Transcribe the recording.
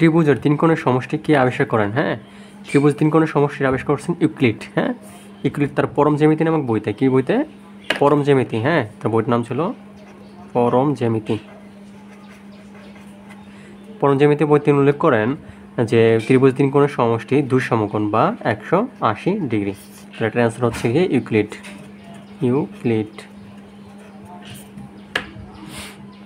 ত্রিভুজের তিন কোণের সমষ্টিকে আবিষ্কার করেন হ্যাঁ ত্রিভুজ তিন কোণের সমষ্টির আবিষ্কার করছেন ইউক্লিড হ্যাঁ ইউক্লিড তার পরম জ্যামিতি নামক বইতে কী বইতে পরম জ্যামিতি হ্যাঁ তার বইটার নাম ছিল পরম জ্যামিতি পরম জ্যামিতি বই তিনি উল্লেখ করেন যে ত্রিভুজ তিন কোণের সমষ্টি দুই সমকোণ বা একশো আশি ডিগ্রি এটার অ্যান্সার হচ্ছে গিয়ে ইউক্লিড ইউক্লিড